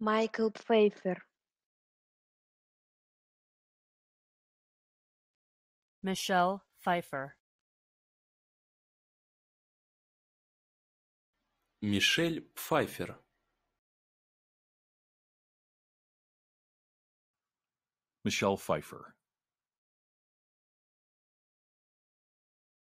майкл пфейффер Michelle Pfeiffer. Мишель Пфайфер. Michelle Pfeiffer.